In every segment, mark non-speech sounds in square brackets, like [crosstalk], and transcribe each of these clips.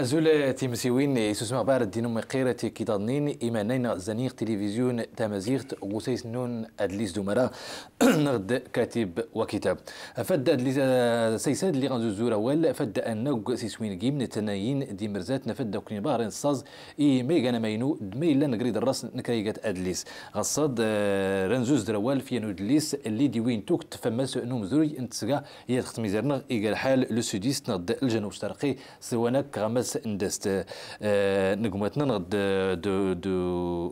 أزول تيمسيوين يسوسما بار دينو مقيرة كيضانين إيمانين زنيق تلفزيون تمازيغت غسيس نون أدليس دومرا [clears throat] نغد كاتب وكتاب فد أدليس آه، سيساد اللي غنزو زورا وال فد أنوك سيسوين جيم نتنايين دي مرزات نفد وكني بار نصاز إي ميغانا ماينو دمي لا نقريد الراس نكريغات أدليس غصاد آه، رنزوز دروال في نود ليس اللي دي وين توك تفمس نوم زوري انتسقا يا تختمي زرنا إيكال حال لو سوديست نغد الجنوب الشرقي سوانك غمس سندست نجمتنا نغد دو دو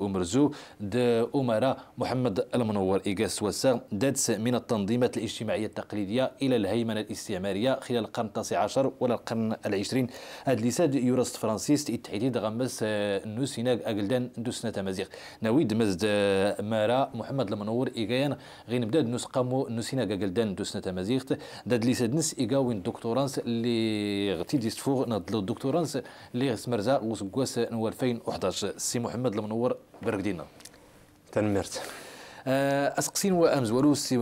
أمرزو دو أمراء محمد المنور إيجاس وسا دادس من التنظيمات الاجتماعية التقليدية إلى الهيمنة الاستعمارية خلال القرن التاسع عشر ولا القرن العشرين هاد ليساد يورست فرانسيس التحديد غمس نوسيناك اجلدان دوسنا تمازيغ نويد مزد مارا محمد المنور إيجايان غير نبدا نسقامو نوسيناك اجلدان دوسنا تمازيغ داد ليساد نس وين دكتورانس اللي غتيديست ديستفوغ نضلو دكتورانس تنس اللي غسمرزا وسكواس 2011 سي محمد المنور بركدينا تنمرت آه، اسقسين وامز ولو سي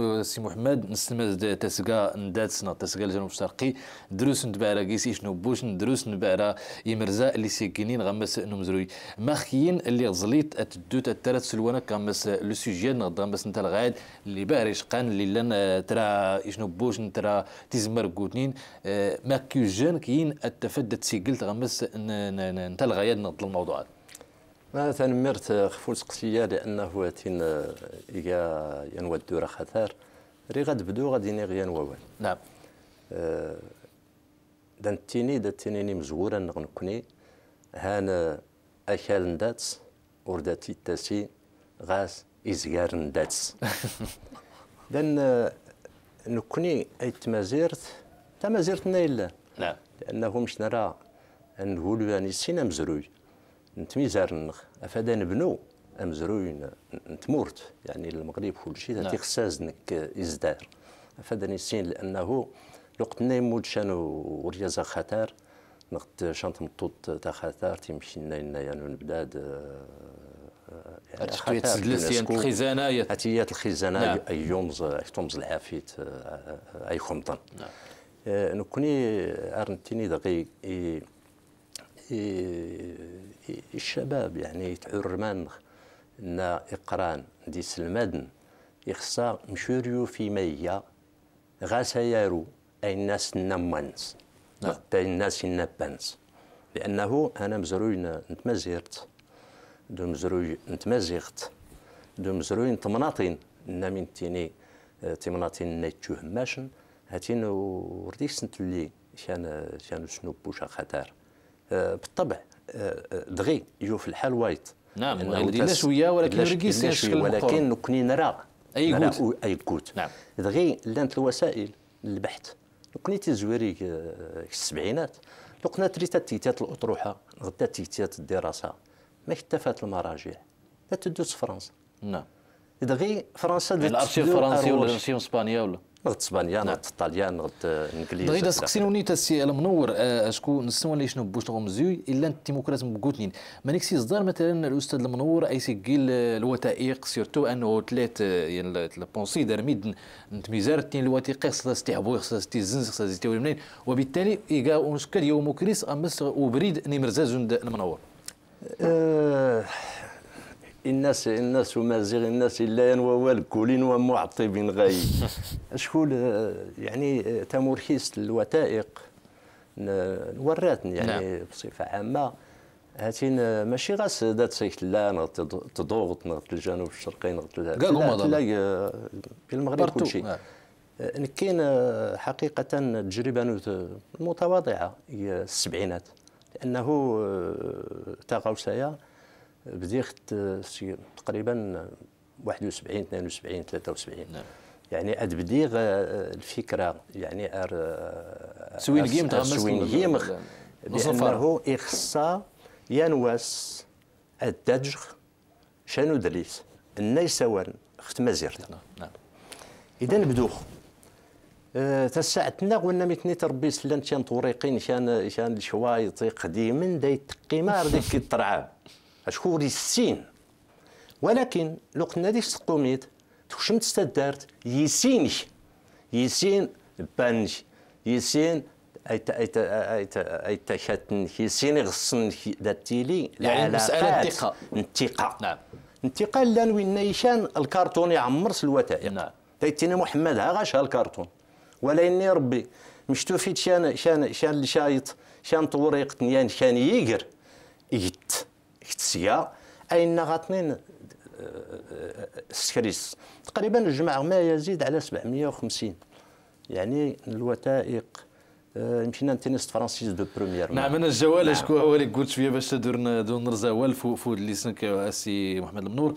محمد نستمد تسقا ندات سنا تسقا الجنوب الشرقي دروس ندبارا كيسي شنو بوش دروس ندبارا يمرزا اللي سيكينين غمس نمزروي ماخيين اللي غزليت تدو تترات سلوانا غمس لو سوجي غمس نتا الغاد اللي باهر يشقان اللي لان ترى شنو بوش ترى تيزمر كوتنين آه، ماكيوجان كين التفدت سيكلت غمس نتا الغايد نغد الموضوعات ما تنمرت خفول سقسيه لانه تين يا ينوى الدوره خثار ري بدو غادي نيغي نوال نعم أه دان تيني دا تينيني مزورا نغنكني هان اكال نداتس وردا تاسي غاس ازيار نداتس [laughs] دان نكني اي تمازيرت تمازيرت نايلا نعم لانه مش نرى نقولوا يعني سينا مزروي نخ افادا نبنو امزروين نتمورت يعني المغرب شيء تاتي نعم. خصاز نك ازدار افادا نسين لانه لوقتنا يمود شانو ورياز خطر نقد شانت مطوط تا خطر تيمشي لنا يعني نبداد آه، يعني الخزانه هاتيات الخزانه نعم. اي يومز تومز العافيت آه، آه، اي خمطن نعم. نكوني ارنتيني دقيق الشباب يعني تعرمان نا إقران دي سلمدن يخصا مشوريو في ميا غاسا يارو أي الناس نمانس نعم أي الناس نبانس لأنه أنا مزروي نتمزيرت دو مزروي نتمزيغت دو مزروي نتمناطين نا من تيني آه، تمناطين نيتشو هماشن هاتين ورديك سنت اللي كان كان شنو بوشا خطر آه، بالطبع آه، آه، دغي يشوف الحال وايت نعم لا شويه ولكن ركيس شويه ولكن نكوني نرى اي قوت اي قوت نعم دغي لانت الوسائل للبحث نكوني في السبعينات لقنا تريتا تيتات الاطروحه غدا تيتات الدراسه ما اكتفات المراجع لا تدوس فرنسا نعم دغي فرنسا الارشيف الفرنسي ولا الارشيف الاسبانيه ولا نغت اسبانيا نغت ايطاليا نغت انجليز دغيا سقسينوني تا السي المنور شكون نسوا اللي شنو بوش تغم زوي الا الديمقراط مقوتنين مانيك سي صدار مثلا الاستاذ المنور اي سيكيل الوثائق سيرتو انه تلات يعني البونسي دار ميد نتميزار تين الوثائق خصها ستيحبو خصها ستيزنز خصها ستيولي منين وبالتالي ايكا ونشكل يوم كريس امس وبريد نمرزازون المنور الناس الناس مازال الناس لا ينوى الكلين ومعطبين غاي [laughs] شكون آه، يعني آه، تمركز الوثائق وراتني يعني نعم. بصفه عامه هاتي آه، ماشي غاس سادات سيكت لا تضغط نغط الجنوب الشرقي لا تلاقي في المغرب كل شيء نعم. كاين حقيقه تجربه متواضعه هي السبعينات لانه تاغوسايا بديخت تقريبا 71 72 73 نعم يعني اد بديغ آه، الفكره يعني ار جيم تغمس جيم بانه اخصا ينواس الدج شنو دريس الناي سوان خت مازيرت نعم, نعم. اذا بدوخ أه تساعتنا وانا متني تربي سلان تيان طريقين شان شان الشوايط قديما دايت قمار ديك الترعاب [laughs] شكون السين ولكن لو كنا لي سقوميت تخشمت ستدارت يسيني يسين بانج يسين ايت ايت ايت ايت شاتنك يسين غصنك لي يعني مسألة الثقة الثقة نعم الثقة لا وين نيشان الكرتون يعمر الوثائق نعم تيتيني محمد ها غاش الكرتون ولا اني ربي مشتو فيت شان شان شان الشايط شان طوريق يعني شان يقر يت السيا اين غاطنين السكريس آه، آه، آه، تقريبا جمع ما يزيد على 750 يعني الوثائق يمكن انتينيست فرانسيس دو بروميير نعم انا الجوال نعم. شكون هو اللي قلت شويه باش درنا دون نرزاول فوق فوق اللي سنك سي محمد المنور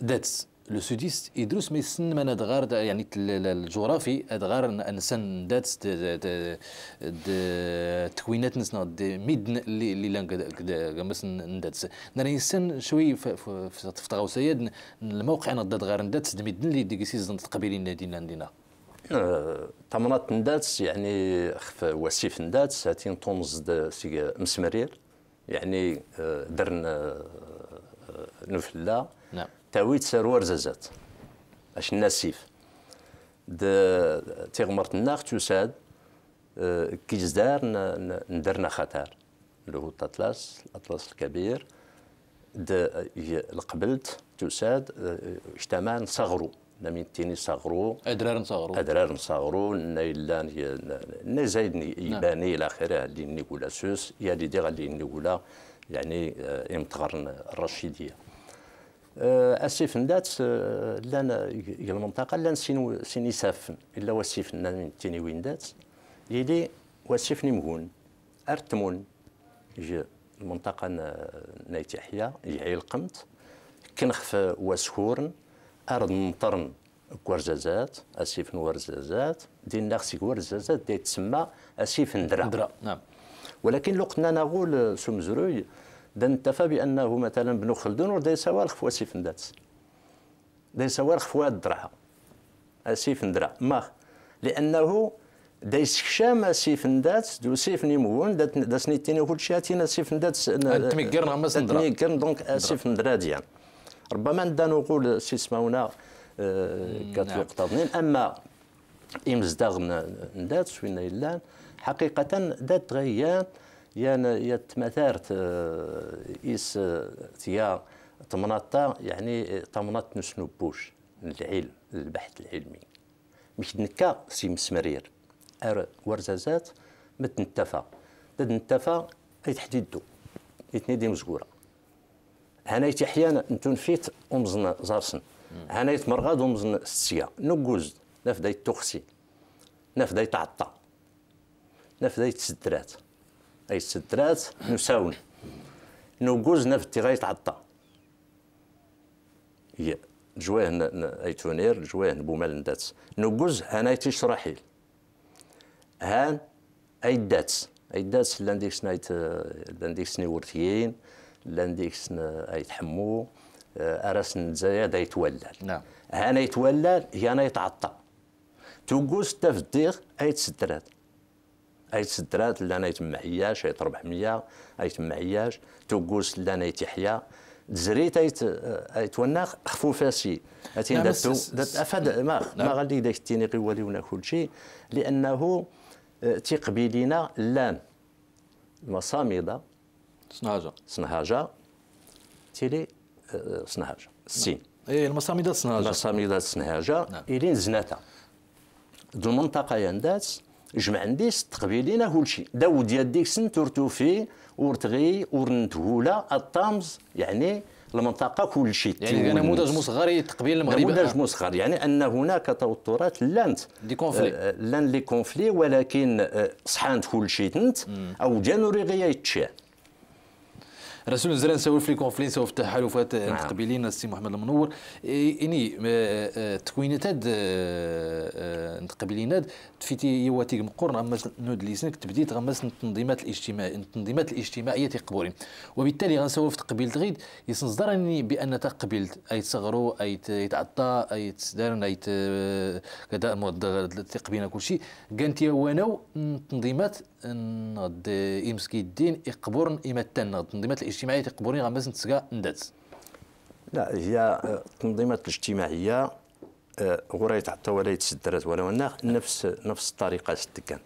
داتس لو سوديست يدرس ما يسن من ادغار يعني الجغرافي ادغار انسان دات تكوينات نسنا ميدن اللي لان غمس ندات نرى انسان شوي في تغوصيات الموقع انا دات غار دات ميدن اللي ديك نت قبيل دينا ندينا تمرات ندات يعني خف وسيف ندات ساتين تونز مسمرير يعني آه، درن آه، آه، نفلا تاويت سروار زازات اش الناسيف د تيغمرت الناخ تساد آه، كيزدار ندرنا خطر اللي هو الاطلس الاطلس الكبير د آه، القبلت تساد آه، اجتماع نصغرو نمين تيني صغرو ادرار نصغرو ادرار نصغرو نيلان نزايد نعم. يباني الى اخره اللي نيكولاسوس يا اللي ديغ اللي نيكولا يعني امتغرن الرشيديه آه، السيف ندات آه، لان المنطقه لان سين سين يسافن الا وسيف نان تيني وين دات يلي وسيف نمهون ارتمون جي المنطقه نايت يحيى يعي القمت كنخف وسخورن ارض مطرن كورزازات اسيف نورزازات دين ناخسي كورزازات دي تسمى اسيف ندرا نعم ولكن لو قلنا نقول سمزروي ده نتفى بانه مثلا بنو خلدون ودا يسوارخ فوا سيف ندات دا يسوارخ فوا الدرعه سيف ندرع ماخ لانه دا يسكشام سيف ندات دو سيف نيمون دا سنيتيني كلشي هاتينا سيف نداتس تميكر نغمس ندرع تميكر دونك اسيف ندرع ديان ربما ندا نقول سي سماونا آه، كتوقتضنين نعم. اما امزداغ ندات وين الا حقيقه دات غيان يان يتمثارت آه، إيس آه، تيا تمنطا يعني تمنط آه، بوش العلم البحث العلمي مش نكا سي مسمرير ار ورزازات متنتفا نتفا اي تحديدو اثنين دي مزقوره هنا يتحيانا نتون فيت امزنا زارسن هنا يتمرغاد امزنا السيا نقوز نفدا يتوخسي نفدا يتعطى نفدا يتسدرات اي السدرات نساون نوجوزنا في التغاية هي يا جواه تونير جواه بومال ندات نوجوز انا تشرحيل هان اي داتس اي داتس لانديكس نايت آه، لانديكس نيورتيين لانديكس اي تحمو آه، ارس نزايا يتولال نعم هانا يتولى هي انا يتعطى توجوز تفديغ اي تسدرات اي سدرات لا يتم عياش ايت ربح اي ايت عياش توكوس لا يتحيا زريت اي ايت وناخ خفو اتين افاد ما ما غادي داك تيني كل كلشي لانه آه، تقبيلينا لان المصامدة صنهاجة صنهاجة تيلي آه، صنهاجة السين اي المصامدة صنهاجة المصامدة صنهاجة نعم. الين زناتا دو منطقة يندات جمع عندي ست قبيلين كلشي داو ديال ديك سنت ورتوفي ورتغي ورنتهوله الطامز يعني المنطقه كلشي يعني نموذج مصغر تقبيل المغرب نموذج مصغر يعني ان هناك توترات لانت دي كونفلي آه، لان لي كونفلي ولكن آه، صحانت كلشي تنت او جانوري غيا يتشاء رسول الزران سوي في الكونفلينس وفي التحالفات نعم. القبيلين السي محمد المنور اني آه، آه، آه، هاد القبيلينات تفيتي يواتي مقرن اما نود ليسنك تبديت غمس التنظيمات الاجتماعيه التنظيمات الاجتماعيه تقبورين وبالتالي غنسوي في تقبيلة غيد يصدرني بان تقبيل اي تصغروا اي يتعطى اي تصدر اي كذا تقبينا كل شيء كانت وناو التنظيمات نغد إمسكي الدين يقبرن إمتن التنظيمات الاجتماعية يقبرن غمزن تسقى ندات لا هي التنظيمات الاجتماعية آه، غورا يتعطى ولا يتسدرات ولا ولا نفس نفس الطريقة كانت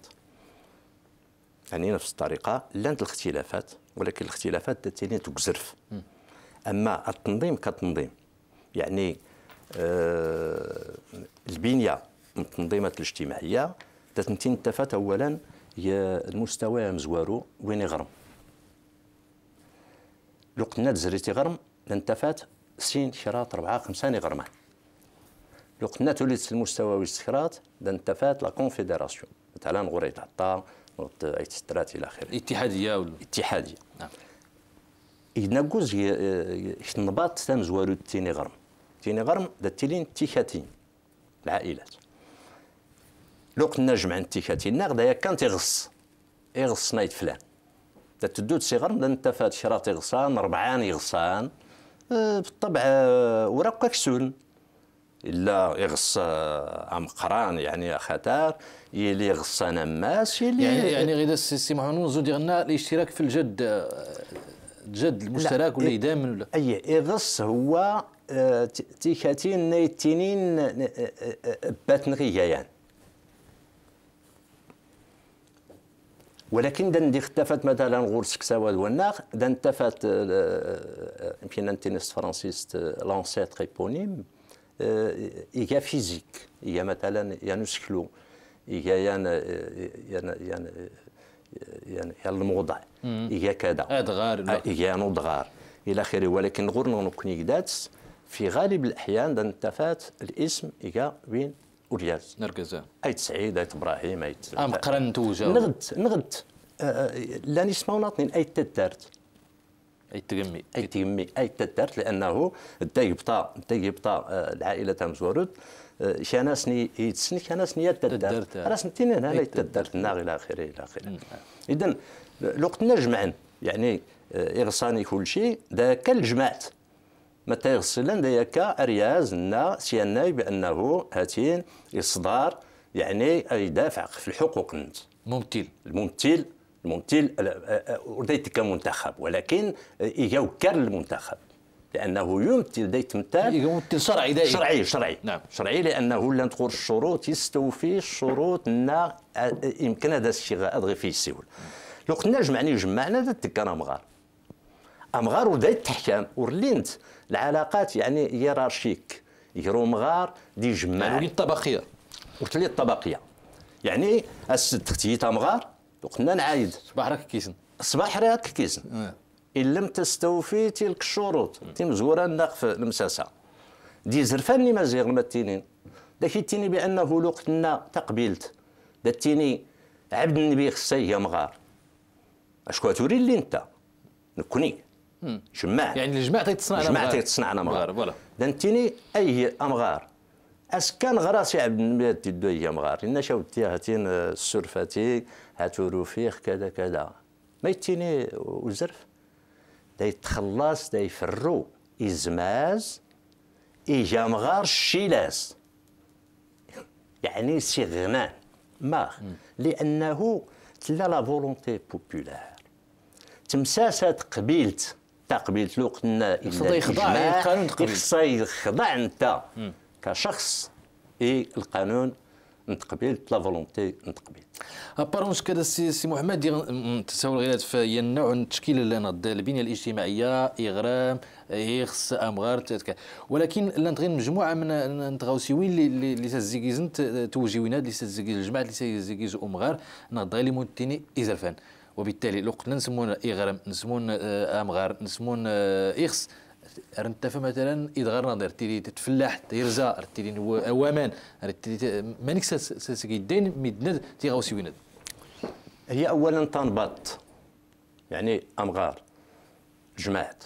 يعني نفس الطريقة لانت الاختلافات ولكن الاختلافات تاتيني تكزرف أما التنظيم كتنظيم يعني آه البنية من التنظيمات الاجتماعية تتمتين اولا يا المستوى مزوارو وين يغرم لو قلنا تزريتي غرم لانتفات سين شراط ربعة خمسة يغرمان لو قلنا توليت المستوى ويستخرات لانتفات لا كونفيدراسيون مثلا غوري تعطى اي تسترات الى اخره اتحاديه ولا اتحاديه نعم ينقوز شنباط تام زوارو تيني غرم تيني غرم دا تيلين تيكاتين العائلات لو قلنا جمع التيكاتينا غدايا كان تيغص يغص نايت فلان تدو تصيغر بدا انت فهاد تيغصان ربعان يغصان آه، بالطبع آه، وراك كسول الا يغص آه، ام قران يعني خطر يلي يغص انا ماس يلي يعني يعني غير السي مهنون زود يغنى الاشتراك في الجد الجد المشترك ولا يدامن ولا اي يغص هو تيكاتين تينين باتن غيايان يعني. ولكن دان اختفت مثلا غورسك سواد والناخ دان اختفت آه، آه، يمكن انت نست فرانسيس آه، لانسيت ريبونيم إيجا فيزيك إيجا مثلا يانوسكلو إيجا يان يان يان يان يان الموضع إيجا كذا أدغار إيجا ادغار إلى آخره ولكن غور نكون في غالب الأحيان دان الاسم إيجا وين والجاز نركز ايت سعيد ايت ابراهيم ايت ام قرن توجا نغد نغدت آه، آه، لا نسمعوا ناطنين ايت تدارت ايت تغمي ايت تغمي ايت تدارت لانه دا يبطا دا العائله تاع زورد آه، شاناسني يتسني شاناسني تدارت راس نتينا هنا تدارت النار الى اخره الى اخره اذا الوقت نجمعن يعني إغصاني كل شيء ذاك الجماعت متى لنا ذاك ارياز نا سيناي بانه هاتين اصدار يعني يدافع في الحقوق انت ممثل الممثل الممثل رديت كمنتخب ولكن يوكر المنتخب لانه يمثل ديت مثال يمثل شرعي دائما شرعي شرعي نعم شرعي لانه لا تقول الشروط يستوفي الشروط نا يمكن هذا الشيء غير في السيول لو كنا جمعني جمعنا ذا التكا مغار ام غار ودا تحكم ورلينت العلاقات يعني هيرارشيك يرو مغار دي جماع يعني الطبقيه لي الطبقيه يعني السد تختي مغار وقلنا نعايد صباح راك كيسن صباح راك كيسن آه. ان لم تستوفي تلك الشروط تمزورا نقف المساسه دي زرفان اللي ما تينين داك التيني بانه لوقتنا تقبلت دا التيني عبد النبي خصها هي مغار اشكو توري اللي انت نكوني جماع يعني الجماع تيتصنع على الجماع تيتصنع على مغار فوالا دانتيني اي هي امغار اسكان كان غراس عبد المجيد تدو هي مغار لنا شاوتي هاتين آه، السرفاتي هاتو رفيق كذا كذا ما يتيني وزرف دا يتخلص دا يفرو إزماز إجا مغار شيلاس يعني سي غنان ما لأنه تلا لا فولونتي بوبولار تمساسات قبيلت تقبيل الوقت الا يخضع إيه، إيه، القانون خصها يخضع انت كشخص اي القانون نتقبل لا فولونتي نتقبل ابارونس كذا سي سي محمد تساول غير في النوع التشكيل اللي انا البنيه الاجتماعيه اغرام يخص امغار ولكن لنتغي مجموعه من نتغاوسيوين اللي اللي تزيكيزن توجيوينات اللي تزيكيز الجماعه اللي تزيكيز امغار نضاي لي مونتيني ازرفان وبالتالي لو قلنا نسمون اغرم نسمون آه، امغار نسمون اخس آه، رنت مثلا ادغار نظر تيري تتفلاح تيرزا تيري اوامان تيري مانيك سكيدين ميدند تيغاوسي ويند هي اولا تنبط يعني امغار جماعت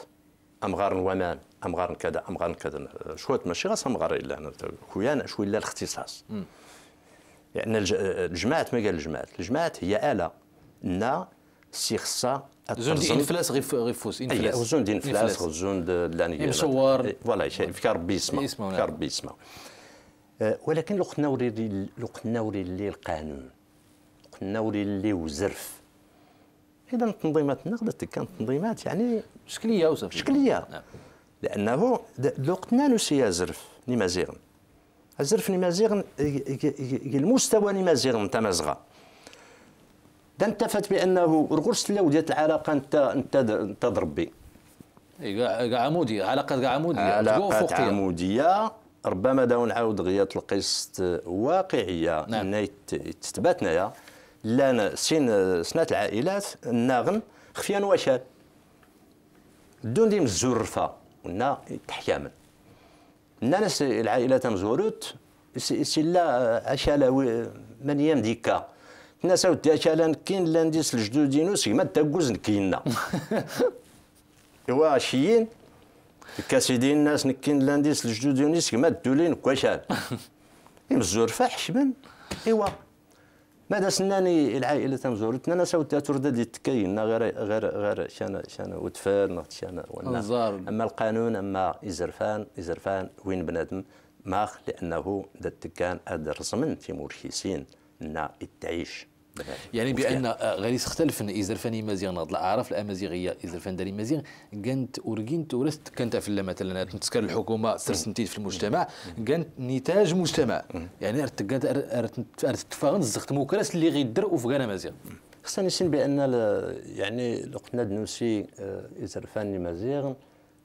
امغار ومان امغار كذا امغار كذا شويه ماشي غاس امغار الا خويا شويه الا الاختصاص لان يعني الجماعت ما قال الجماعت الجماعت هي اله نا سي خصها زوند انفلاس غير غير فوس انفلاس دي انفلاس وزوند لانيي إيه، مشوار إيه، فوالا فيك ربي يسمع فيك ربي يسمع ولكن لو قلنا وري لو قلنا وري اللي القانون قلنا وري اللي وزرف اذا تنظيمات النقد كانت تنظيمات يعني شكليه وزرف شكليه نعم. لانه لو قلنا سي زرف نمازيغن الزرف نمازيغن المستوى نمازيغن تمازغه ده انتفت بانه الغرس اللي ديال العلاقه انت انت انت ضرب به إيه، كاع عموديه علاقه كاع عموديه علاقه عموديه ربما داو نعاود غيات القسط واقعيه نعم. تثبتنا لا سين سنات العائلات الناغم خفيا وشال دون ديم الزرفه ونا تحيامن الناس العائلات مزورت سي لا عشاله من يم ديكا الناس عاود تاكلان كين لانديس الجدودين وسيما تاكوز كينا ايوا شيين كاسيدي الناس نكين لانديس الجدودين وسيما تدولين كوشال يمزور فحش من ايوا ماذا سناني العائلة تمزورت أنا سوت تاتور دادي تكاين غير غير غير شانا شانا وتفار شانا أما القانون أما إزرفان إزرفان وين بنادم ماخ لأنه دا التكان ادرس من تيمور شيسين ان تعيش يعني بان آه، غادي تختلف ان ازرفان مزيان ناض العارف الامازيغيه ازرفان داري مزيان كانت ورقين تورست كانت في مثلا تسكر الحكومه ترسنتيت في المجتمع كانت نتاج مجتمع يعني تفاغن الزخت موكراس اللي غيدر وفغانا مزيان خصنا نسين بان يعني لقنا دنوسي ازرفان آه، مزيان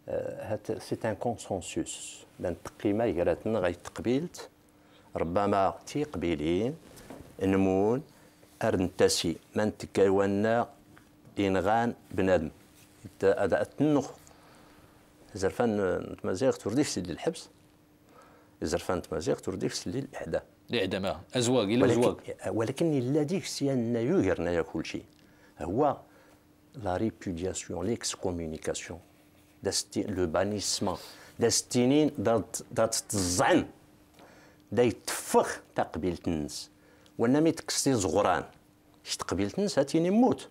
آه، هات سي ان كونسونسوس لان التقيمه يغراتنا غيتقبيلت ربما تيقبيلين نمون أرنتسي من تكاونا إنغان بنادم هذا تنخ زرفان تمازيغ ترديف سيدي الحبس زرفان تمازيغ ترديف سيدي الاعدام الإحدى ما أزواج إلا أزواج ولكن إلا ديك سيان يغيرنا كل شيء هو لا ريبودياسيون ليكسكومونيكاسيون داستي لو بانيسمون داستينين دات دات تزعن دا يتفخ تقبيل الناس وانا مي تكسي زغران شت قبيلت نسى تيني موت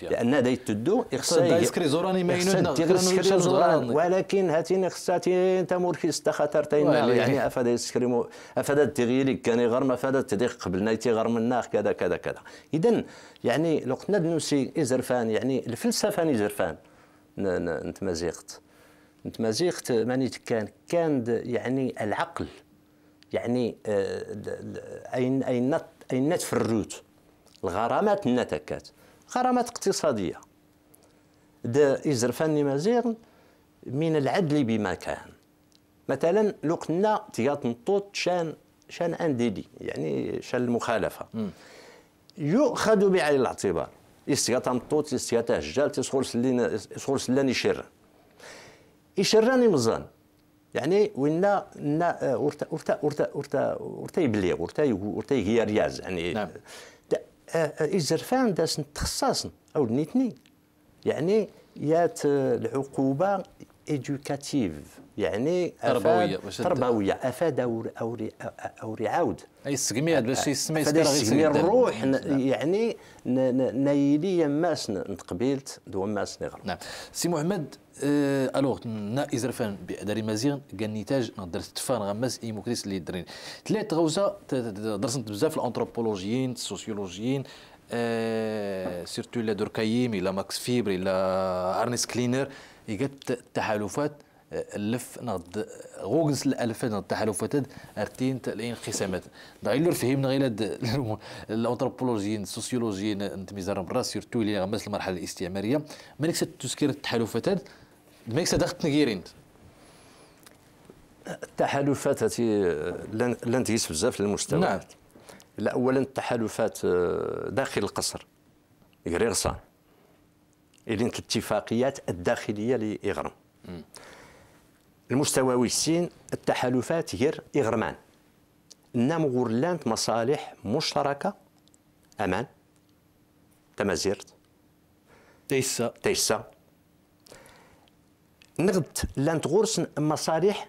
لان هذا يتدو خصها يسكري زوراني ما يسكري زوران ولكن هاتيني خصها تامور في ستا خاطر يعني افاد يسكري مو افادا تيغيلي كان ما افادا تديق قبلنا تي منا كذا كذا كذا اذا يعني لو قلنا نوسي ازرفان يعني الفلسفه نزرفان نتمازيغت نتمازيغت ماني كان كان يعني العقل يعني آه، اين اين اين النات الغرامات النتكات غرامات اقتصادية دا إزرفاني مازير من العدل بما كان مثلا قلنا تيات نطوط شان شان انديدي يعني شان المخالفه يؤخذ بعين الاعتبار استيات نطوط استيات هجال تيسخور سلين يسخور سلان مزان يعني وين نا ورتا آه، ورتا ورتا ورتا ورتا يبلغ ورتا ورتا هي رياز يعني نعم. آه، آه، الزرفان داس تخصصن او نيتني يعني يات العقوبه ايدوكاتيف يعني تربويه تربويه افاد او او عاود اي السقميات باش يسمي السقمياد الروح نعم. يعني نايلي ماس نتقبلت دو ماس نغر نعم سي محمد أه الوغ نا ازرفان بادري مازيغ قال نتاج نهضر نعم، تفان غماس اي مكريس اللي درين ثلاث غوزه درسنت بزاف الانثروبولوجيين السوسيولوجيين أه سيرتو لا دوركايم الا ماكس فيبر الى ارنس كلينر يقات التحالفات اللف نغد غوغز الالف نغد التحالفات ارتين الانقسامات دايلور فهمنا غير الانثروبولوجيين السوسيولوجيين نتميزار برا سيرتو اللي غمس المرحله الاستعماريه مالك تسكير التحالفات مالك ستاخذ تنكيرين التحالفات هاتي لن تقيس بزاف المستويات نعم لا اولا التحالفات آه، داخل القصر غير غصان الاتفاقيات الداخليه لاغرام المستوى ويسين التحالفات غير إغرمان نام غورلان مصالح مشتركة أمان تمازيرت تيسا تيسا نغد لانت غورس مصالح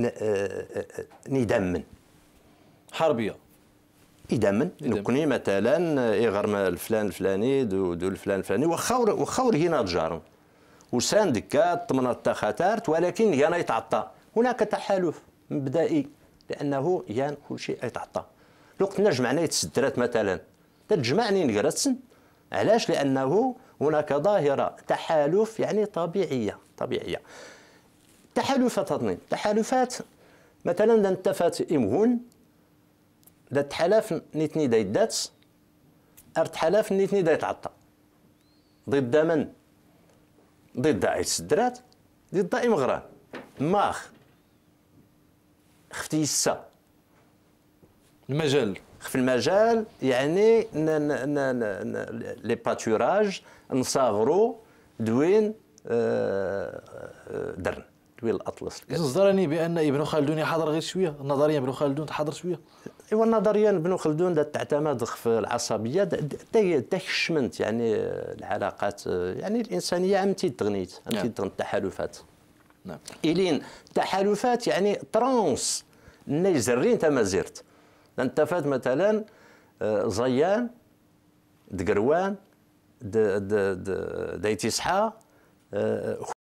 آه، آه، ندمن حربيه يدمن نكوني مثلا إغرم الفلان الفلاني دو, دو الفلان الفلاني وخور وخور هنا تجارهم دكات تمنى خطرت ولكن يانا يتعطى هناك تحالف مبدئي لانه يان كل شيء يتعطى لوقتنا جمعنا يتسدرات مثلا تجمعني نقرسن علاش لانه هناك ظاهره تحالف يعني طبيعيه طبيعيه تحالفات تضنين تحالفات مثلا انتفات امهون دا تحالف نيتني دايدات ارتحالف نيتني دايتعطى ضد من ضد داعش الدرات ضد دائم غران ماخ خفتي السا المجال خف المجال يعني لي باتوراج نصاغرو دوين آه، آه، درن دوي الاطلس صدرني بان ابن خلدون يحضر غير شويه نظريا ابن خلدون تحضر شويه ايوا نظريا ابن خلدون تعتمد في العصبيه تكشمنت يعني العلاقات يعني الانسانيه عم تغنيت عم نعم. تغني التحالفات نعم الين تحالفات يعني ترانس نيزرين تما انت ما زرت انت فات مثلا آه، زيان دقروان صحا آه،